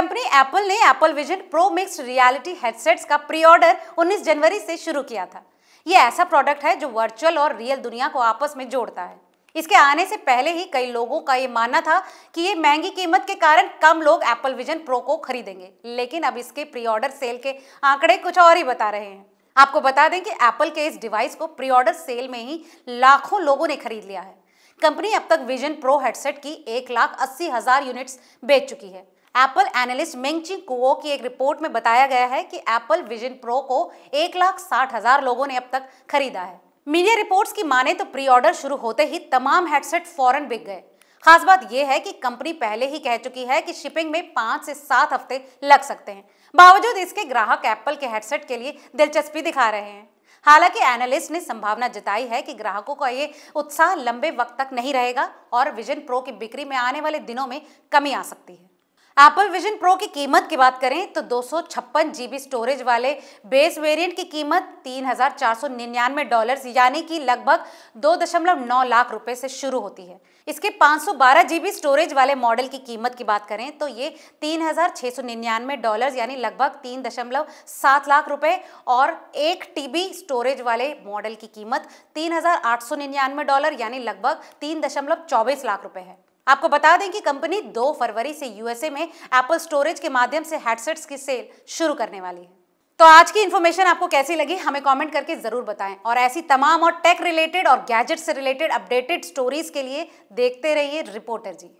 company Apple ने Apple Vision Pro mix reality headsets का pre order 19 जनवरी से शुरू किया था ये ऐसा प्रोडक्ट है जो वर्चुअल और रियल दुनिया को आपस में जोड़ता है इसके आने से पहले ही कई लोगों का ये मानना था कि ये महंगी कीमत के कारण कम लोग एप्पल विजन प्रो को खरीदेंगे लेकिन अब इसके प्री ऑर्डर सेल के आंकड़े कुछ और ही बता रहे हैं आपको बता दें कि एप्पल के इस डिवाइस को प्री ऑर्डर सेल में ही लाखों लोगों ने खरीद लिया है कंपनी अब तक विजन प्रो हेडसेट की एक लाख अस्सी हजार यूनिट्स बेच चुकी है एप्पल एनालिस्ट मेंगची कुओ की एक रिपोर्ट में बताया गया है कि एप्पल विजन प्रो को एक लाख साठ हजार लोगों ने अब तक खरीदा है मीडिया रिपोर्ट्स की माने तो प्री ऑर्डर शुरू होते ही तमाम हेडसेट फौरन बिक गए खास बात यह है कि कंपनी पहले ही कह चुकी है कि शिपिंग में पांच से सात हफ्ते लग सकते हैं बावजूद इसके ग्राहक एप्पल के हेडसेट के लिए दिलचस्पी दिखा रहे हैं हालांकि एनालिस्ट ने संभावना जताई है कि ग्राहकों का ये उत्साह लंबे वक्त तक नहीं रहेगा और विजन प्रो की बिक्री में आने वाले दिनों में कमी आ सकती है एप्पल विजन प्रो की कीमत की बात करें तो दो सौ स्टोरेज वाले बेस वेरिएंट की कीमत तीन डॉलर्स यानी कि लगभग 2.9 लाख रुपए से शुरू होती है इसके 512 जीबी स्टोरेज वाले मॉडल की कीमत की बात करें तो ये 3,699 डॉलर्स यानी लगभग 3.7 लाख रुपए और एक टीबी स्टोरेज वाले मॉडल की कीमत तीन डॉलर यानी लगभग तीन लाख रुपए है आपको बता दें कि कंपनी 2 फरवरी से यूएसए में एप्पल स्टोरेज के माध्यम से हेडसेट्स की सेल शुरू करने वाली है तो आज की इन्फॉर्मेशन आपको कैसी लगी हमें कमेंट करके ज़रूर बताएं और ऐसी तमाम और टेक रिलेटेड और गैजेट से रिलेटेड अपडेटेड स्टोरीज के लिए देखते रहिए रिपोर्टर जी